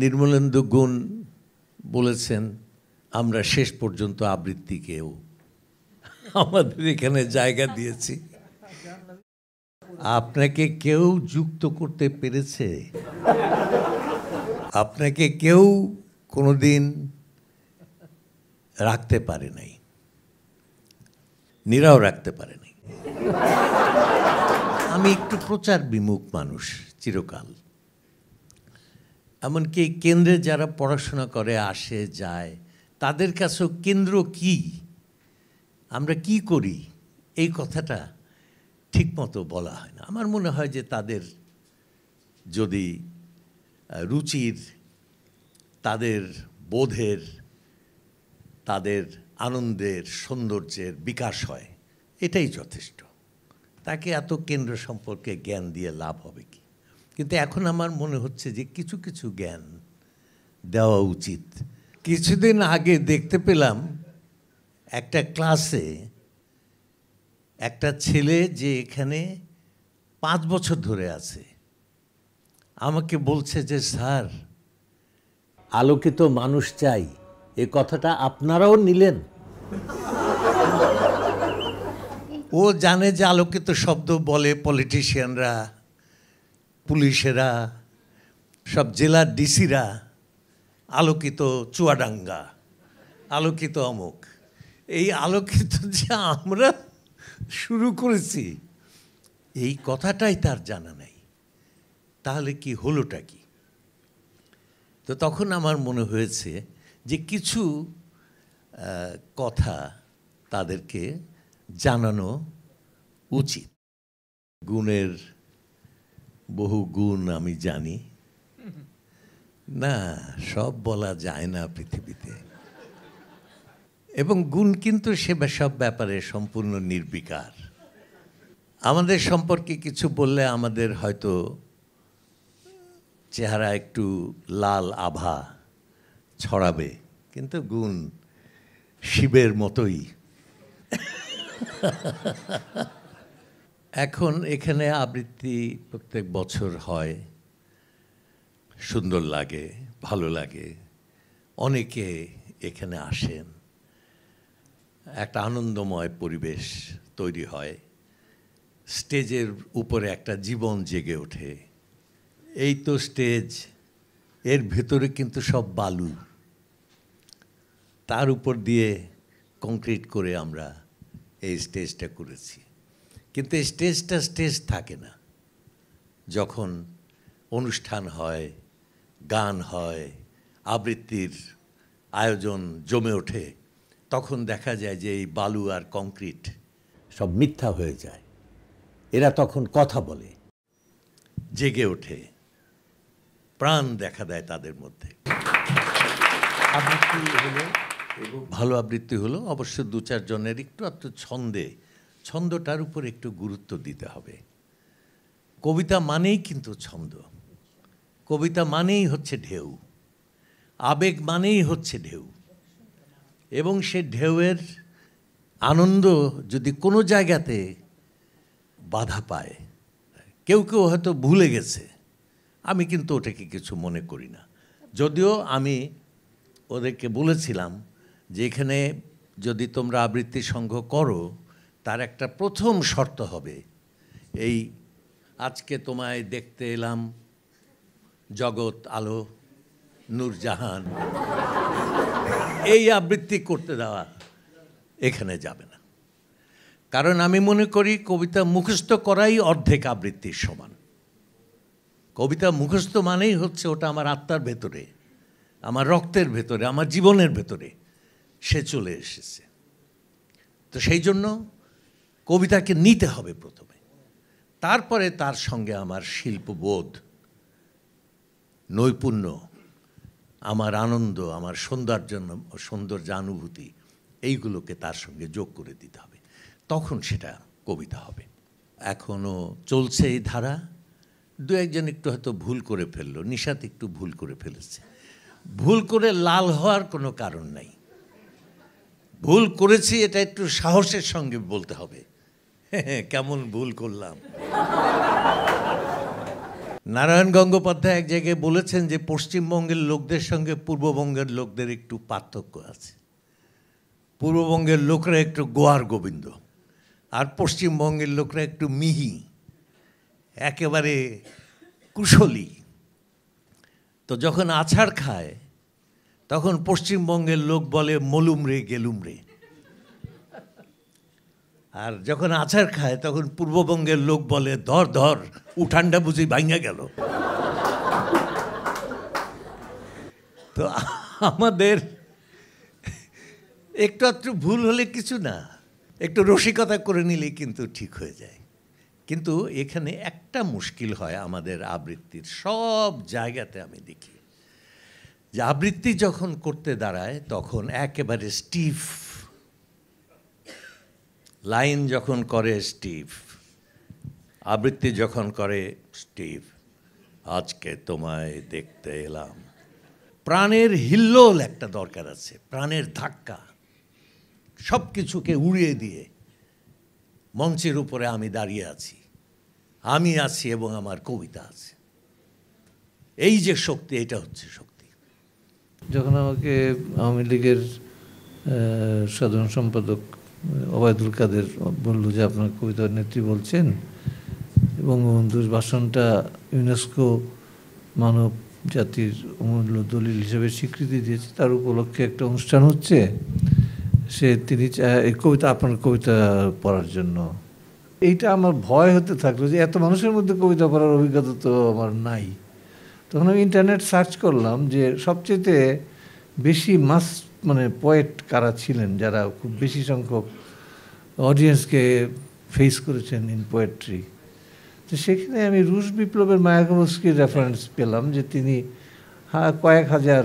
নির্মলেন্দু গুণ বলেছেন আমরা শেষ পর্যন্ত আবৃত্তিকেও আমাদের এখানে জায়গা দিয়েছি আপনাকে কেউ যুক্ত করতে পেরেছে আপনাকে কেউ কোনো দিন রাখতে পারে নাই নিরাও রাখতে পারে নাই আমি একটু প্রচার বিমুখ মানুষ চিরকাল এমনকি কেন্দ্রে যারা পড়াশোনা করে আসে যায় তাদের কাছেও কেন্দ্র কি আমরা কি করি এই কথাটা ঠিকমতো বলা হয় না আমার মনে হয় যে তাদের যদি রুচির তাদের বোধের তাদের আনন্দের সৌন্দর্যের বিকাশ হয় এটাই যথেষ্ট তাকে এত কেন্দ্র সম্পর্কে জ্ঞান দিয়ে লাভ হবে কি কিন্তু এখন আমার মনে হচ্ছে যে কিছু কিছু জ্ঞান দেওয়া উচিত কিছুদিন আগে দেখতে পেলাম একটা ক্লাসে একটা ছেলে যে এখানে পাঁচ বছর ধরে আছে আমাকে বলছে যে স্যার আলোকিত মানুষ চাই এ কথাটা আপনারাও নিলেন ও জানে যে আলোকিত শব্দ বলে পলিটিশিয়ানরা পুলিশেরা সব জেলার ডিসিরা আলোকিত চুয়াডাঙ্গা আলোকিত অমুক এই আলোকিত যে আমরা শুরু করেছি এই কথাটাই তার জানা নাই তাহলে কি হলোটা কি তো তখন আমার মনে হয়েছে যে কিছু কথা তাদেরকে জানানো উচিত গুণের বহু গুণ আমি জানি না সব বলা যায় না পৃথিবীতে এবং গুণ কিন্তু সে সব ব্যাপারে সম্পূর্ণ নির্বিকার আমাদের সম্পর্কে কিছু বললে আমাদের হয়তো চেহারা একটু লাল আভা ছড়াবে কিন্তু গুণ শিবের মতোই এখন এখানে আবৃত্তি প্রত্যেক বছর হয় সুন্দর লাগে ভালো লাগে অনেকে এখানে আসেন একটা আনন্দময় পরিবেশ তৈরি হয় স্টেজের উপরে একটা জীবন জেগে ওঠে এই তো স্টেজ এর ভেতরে কিন্তু সব বালু তার উপর দিয়ে কংক্রিট করে আমরা এই স্টেজটা করেছি কিন্তু এই স্টেজটা স্টেজ থাকে না যখন অনুষ্ঠান হয় গান হয় আবৃত্তির আয়োজন জমে ওঠে তখন দেখা যায় যে এই বালু আর কংক্রিট সব মিথ্যা হয়ে যায় এরা তখন কথা বলে জেগে ওঠে প্রাণ দেখা দেয় তাদের মধ্যে আবৃত্তি হলো ভালো আবৃত্তি হলো অবশ্য দু চারজনের একটু আত্ম ছন্দে ছন্দটার উপর একটু গুরুত্ব দিতে হবে কবিতা মানেই কিন্তু ছন্দ কবিতা মানেই হচ্ছে ঢেউ আবেগ মানেই হচ্ছে ঢেউ এবং সে ঢেউয়ের আনন্দ যদি কোনো জায়গাতে বাধা পায় কেউ কেউ হয়তো ভুলে গেছে আমি কিন্তু ওটাকে কিছু মনে করি না যদিও আমি ওদেরকে বলেছিলাম যে এখানে যদি তোমরা আবৃত্তি সংঘ করো তার একটা প্রথম শর্ত হবে এই আজকে তোমায় দেখতে এলাম জগৎ আলো নূরজাহান এই আবৃত্তি করতে দেওয়া এখানে যাবে না কারণ আমি মনে করি কবিতা মুখস্থ করাই অর্ধেক আবৃত্তির সমান কবিতা মুখস্থ মানেই হচ্ছে ওটা আমার আত্মার ভেতরে আমার রক্তের ভেতরে আমার জীবনের ভেতরে সে চলে এসেছে তো সেই জন্য কবিতাকে নিতে হবে প্রথমে তারপরে তার সঙ্গে আমার শিল্পবোধ নৈপুণ্য আমার আনন্দ আমার সৌন্দর্য অনুভূতি এইগুলোকে তার সঙ্গে যোগ করে দিতে হবে তখন সেটা কবিতা হবে এখনও চলছে এই ধারা দু একজন একটু হয়তো ভুল করে ফেললো নিশাত একটু ভুল করে ফেলেছে ভুল করে লাল হওয়ার কোনো কারণ নাই ভুল করেছি এটা একটু সাহসের সঙ্গে বলতে হবে কেমন ভুল করলাম নারায়ণ গঙ্গোপাধ্যায় এক জায়গায় বলেছেন যে পশ্চিমবঙ্গের লোকদের সঙ্গে পূর্ববঙ্গের লোকদের একটু পার্থক্য আছে পূর্ববঙ্গের লোকরা একটু গোয়ার গোবিন্দ আর পশ্চিমবঙ্গের লোকরা একটু মিহি একেবারে কুশলী তো যখন আছাড় খায় তখন পশ্চিমবঙ্গের লোক বলে মলুম রে গেলুম রে আর যখন আচার খায় তখন পূর্ববঙ্গের লোক বলে ধর ধর উঠানটা বুঝি ভাঙা গেল তো আমাদের একটু একটু ভুল হলে কিছু না একটু রসিকতা করে নিলে কিন্তু ঠিক হয়ে যায় কিন্তু এখানে একটা মুশকিল হয় আমাদের আবৃত্তির সব জায়গাতে আমি দেখি যে আবৃত্তি যখন করতে দাঁড়ায় তখন একেবারে স্টিফ লাইন যখন করে স্টিভ আবৃত্তি যখন করে স্টিভ আজকে তোমায় দেখতে এলাম প্রাণের হিল্লোল একটা দরকার আছে প্রাণের ধাক্কা সব কিছুকে উড়িয়ে দিয়ে মঞ্চের উপরে আমি দাঁড়িয়ে আছি আমি আছি এবং আমার কবিতা আছে এই যে শক্তি এটা হচ্ছে শক্তি যখন আমাকে আওয়ামী লীগের সাধারণ সম্পাদক ওবায়দুল কাদের বলল যে আপনার কবিতার নেত্রী বলছেন বঙ্গবন্ধুর ভাষণটা ইউনেস্কো মানব জাতির অমূল্য দলিল হিসেবে স্বীকৃতি দিয়েছে তার উপলক্ষে একটা অনুষ্ঠান হচ্ছে সে তিনি এই কবিতা আপনার কবিতা পড়ার জন্য এইটা আমার ভয় হতে থাকলো যে এত মানুষের মধ্যে কবিতা পড়ার অভিজ্ঞতা তো আমার নাই তখন আমি ইন্টারনেট সার্চ করলাম যে সবচেয়েতে বেশি মাস্ট মানে পোয়েট কারা ছিলেন যারা খুব বেশি সংখ্যক অডিয়েন্সকে ফেস করেছেন ইন পোয়েট্রি তো সেখানে আমি রুশ বিপ্লবের মায়াকোভস্কির রেফারেন্স পেলাম যে তিনি কয়েক হাজার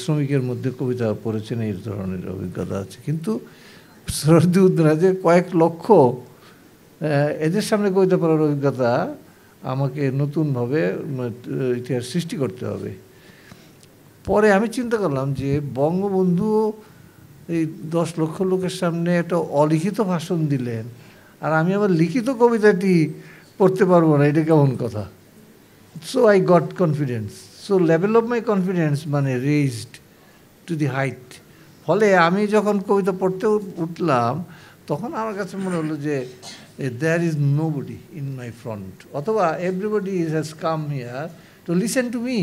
শ্রমিকের মধ্যে কবিতা পড়েছেন এই ধরনের অভিজ্ঞতা আছে কিন্তু সরদি যে কয়েক লক্ষ এদের সামনে কবিতা পড়ার অভিজ্ঞতা আমাকে নতুনভাবে ইতিহাস সৃষ্টি করতে হবে পরে আমি চিন্তা করলাম যে বঙ্গবন্ধু এই দশ লক্ষ লোকের সামনে একটা অলিখিত ভাষণ দিলেন আর আমি আমার লিখিত কবিতাটি পড়তে পারবো না এটা কেমন কথা so I got confidence so level of my confidence মানে রেইজড টু দি হাইট ফলে আমি যখন কবিতা পড়তে উঠলাম তখন আমার কাছে মনে হলো যে there is nobody in my front অথবা everybody is has come here to listen to me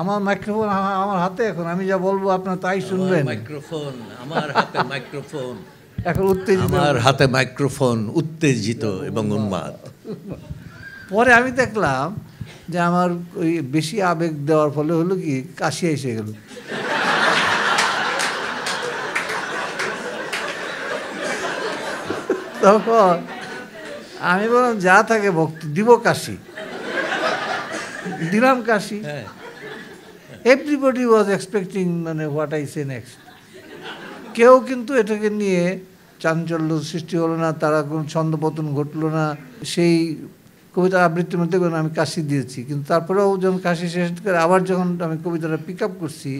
আমার মাইক্রোফোন আমার হাতে এখন আমি যা বলবো আপনার তাই শুনবেন মাইক্রোফোন আমার হাতে মাইক্রোফোন এখন উত্তেজিত আমার হাতে মাইক্রোফোন উত্তেজিত এবং উন্মাদ পরে আমি দেখলাম যে আমার ওই বেশি আবেগ দেওয়ার ফলে হলো কি কাশি এসে গেল তখন আমি বললাম যা থাকে ভক্ত দিব কাশি দিলাম কাশি হ্যাঁ এভরিবডি ওয়াজ এক্সপেক্টিং মানে হোয়াট আই সে নেক্সট কেউ কিন্তু এটাকে নিয়ে চাঞ্চল্য সৃষ্টি হলো না তারা কোনো ছন্দপতন ঘটলো না সেই কবিতা আবৃত্তির মধ্যে কোনো আমি কাশি দিয়েছি কিন্তু তারপরেও যখন কাশি শেষ করে আবার যখন আমি কবিতাটা পিক আপ করছি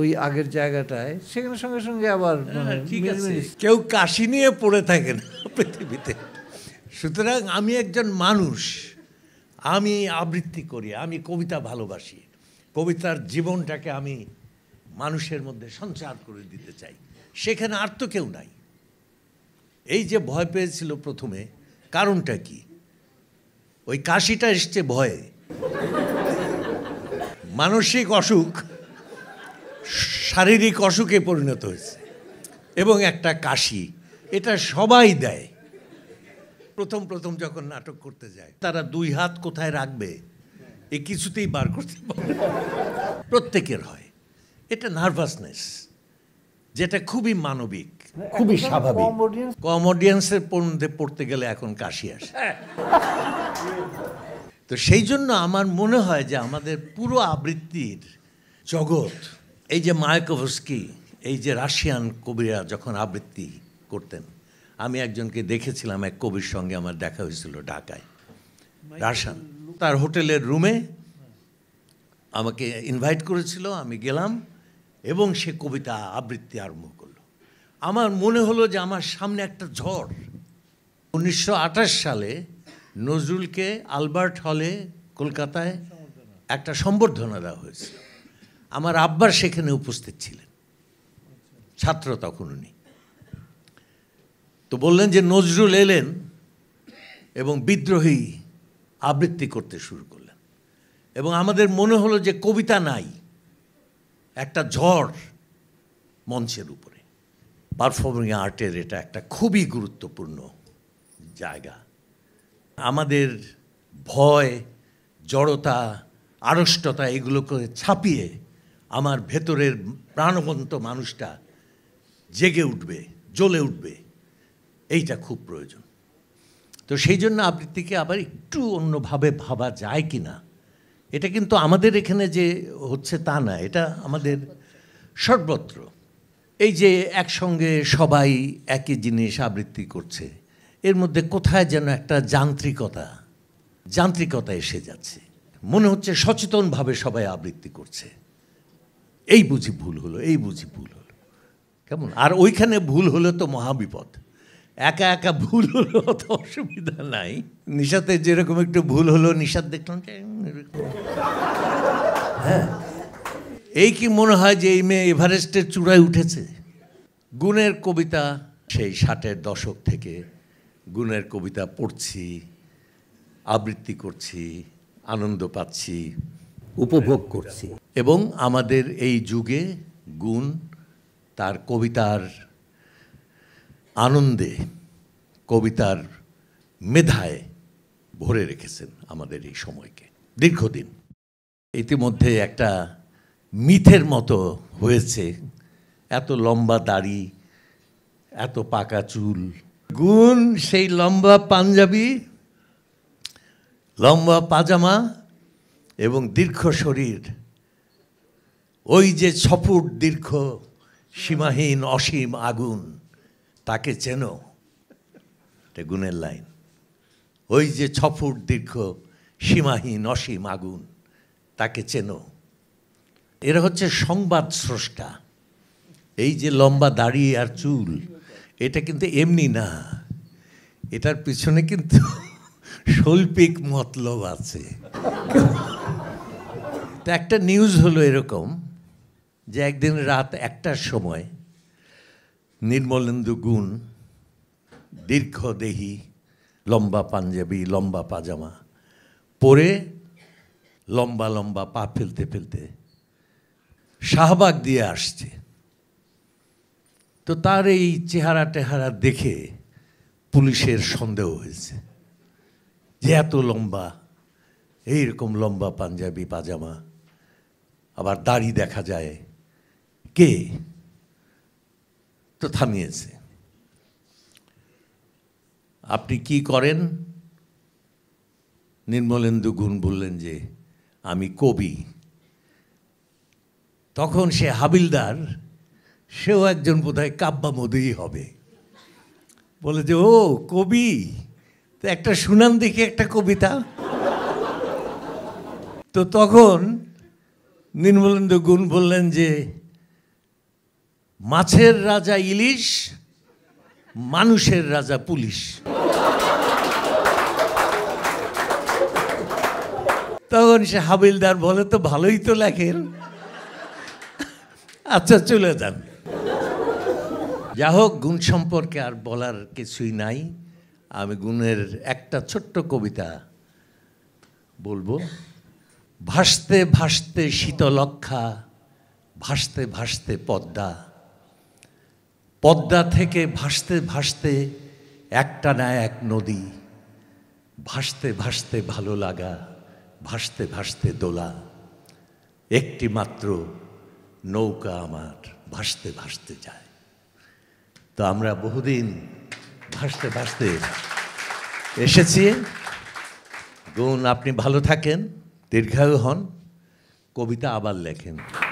ওই আগের জায়গাটায় সেখানে সঙ্গে সঙ্গে আবার হ্যাঁ, মানে, ঠিক আছে কেউ কাশি নিয়ে পড়ে থাকে না পৃথিবীতে সুতরাং আমি একজন মানুষ আমি আবৃত্তি করি আমি কবিতা ভালোবাসি কবিতার জীবনটাকে আমি মানুষের মধ্যে সঞ্চার করে দিতে চাই সেখানে আর তো কেউ নাই এই যে ভয় পেয়েছিল প্রথমে কারণটা কি ওই কাশিটা এসছে ভয়ে মানসিক অসুখ শারীরিক অসুখে পরিণত হয়েছে এবং একটা কাশি এটা সবাই দেয় প্রথম প্রথম যখন নাটক করতে যায় তারা দুই হাত কোথায় রাখবে এ কিছুতেই বার করতে পারে প্রত্যেকের হয় এটা নার্ভাসনেস যেটা খুবই মানবিক মানে খুবই স্বাভাবিক কম অডিয়েন্সের মধ্যে পড়তে গেলে এখন কাশি আসে হ্যাঁ। তো সেই জন্য আমার মনে হয় যে আমাদের পুরো আবৃত্তির জগৎ এই যে মায়াকোভস্কি এই যে রাশিয়ান কবিরা যখন আবৃত্তি করতেন আমি একজনকে দেখেছিলাম এক কবির সঙ্গে আমার দেখা হয়েছিল ঢাকায় রাশিয়ান তার হোটেলের রুমে আমাকে ইনভাইট করেছিল আমি গেলাম এবং সে কবিতা আবৃত্তি আরম্ভ করলো আমার মনে হলো যে আমার সামনে একটা ঝড় উনিশশো সালে নজরুলকে আলবার্ট হলে কলকাতায় একটা সম্বর্ধনা দেওয়া হয়েছিল আমার আব্বার সেখানে উপস্থিত ছিলেন ছাত্র তখন উনি তো বললেন যে নজরুল এলেন এবং বিদ্রোহী আবৃত্তি করতে শুরু করলেন এবং আমাদের মনে হলো যে কবিতা নাই একটা ঝড় মঞ্চের উপরে পারফর্মিং আর্টের এটা একটা খুবই গুরুত্বপূর্ণ জায়গা আমাদের ভয় জড়তা আড়ষ্টতা এগুলোকে ছাপিয়ে আমার ভেতরের প্রাণবন্ত মানুষটা জেগে উঠবে জ্বলে উঠবে এইটা খুব প্রয়োজন তো সেই জন্য আবৃত্তিকে আবার একটু অন্যভাবে ভাবা যায় কি না এটা কিন্তু আমাদের এখানে যে হচ্ছে তা না এটা আমাদের সর্বত্র এই যে একসঙ্গে সবাই একই জিনিস আবৃত্তি করছে এর মধ্যে কোথায় যেন একটা যান্ত্রিকতা যান্ত্রিকতা এসে যাচ্ছে মনে হচ্ছে সচেতনভাবে সবাই আবৃত্তি করছে এই বুঝি ভুল হলো এই বুঝি ভুল হলো কেমন আর ওইখানে ভুল হলে তো মহাবিপদ একা একা ভুল হলো অত অসুবিধা নাই নিশাতে যেরকম একটু ভুল হলো নিশাদ দেখলাম হ্যাঁ এই কি মনে হয় যে এই মেয়ে এভারেস্টের চূড়ায় উঠেছে গুণের কবিতা সেই ষাটের দশক থেকে গুণের কবিতা পড়ছি আবৃত্তি করছি আনন্দ পাচ্ছি উপভোগ করছি এবং আমাদের এই যুগে গুণ তার কবিতার আনন্দে কবিতার মেধায় ভরে রেখেছেন আমাদের এই সময়কে দীর্ঘদিন ইতিমধ্যে একটা মিথের মতো হয়েছে এত লম্বা দাড়ি এত পাকা চুল গুণ সেই লম্বা পাঞ্জাবি লম্বা পাজামা এবং দীর্ঘ শরীর ওই যে ছফুট দীর্ঘ সীমাহীন অসীম আগুন তাকে চেনো এটা গুণের লাইন ওই যে ছ ফুট দীর্ঘ সীমাহীন অসীম আগুন তাকে চেনো এরা হচ্ছে সংবাদ স্রষ্টা এই যে লম্বা দাড়ি আর চুল এটা কিন্তু এমনি না এটার পিছনে কিন্তু শৈল্পিক মতলব আছে তো একটা নিউজ হলো এরকম যে একদিন রাত একটার সময় নির্মলেন্দু গুণ দীর্ঘ দেহি লম্বা পাঞ্জাবি লম্বা পাজামা পরে লম্বা লম্বা পা ফেলতে ফেলতে শাহবাগ দিয়ে আসছে তো তার এই চেহারা টেহারা দেখে পুলিশের সন্দেহ হয়েছে যে এত লম্বা এইরকম লম্বা পাঞ্জাবি পাজামা আবার দাড়ি দেখা যায় কে তো থামিয়েছে আপনি কি করেন নির্মলেন্দু গুণ বললেন যে আমি কবি তখন সে হাবিলদার সেও একজন বোধহয় মধুই হবে বলে যে ও কবি তো একটা শুনান দেখি একটা কবিতা তো তখন নির্মলেন্দু গুণ বললেন যে মাছের রাজা ইলিশ মানুষের রাজা পুলিশ তখন সে হাবিলদার বলে তো ভালোই তো লেখেন আচ্ছা চলে যান যা হোক গুণ সম্পর্কে আর বলার কিছুই নাই আমি গুণের একটা ছোট্ট কবিতা বলবো ভাসতে ভাসতে শীতলক্ষা ভাসতে ভাসতে পদ্মা পদ্মা থেকে ভাসতে ভাসতে একটা না এক নদী ভাসতে ভাসতে ভালো লাগা ভাসতে ভাসতে দোলা একটি মাত্র নৌকা আমার ভাসতে ভাসতে যায় তো আমরা বহুদিন ভাসতে ভাসতে এসেছি গুণ আপনি ভালো থাকেন দীর্ঘায়ু হন কবিতা আবার লেখেন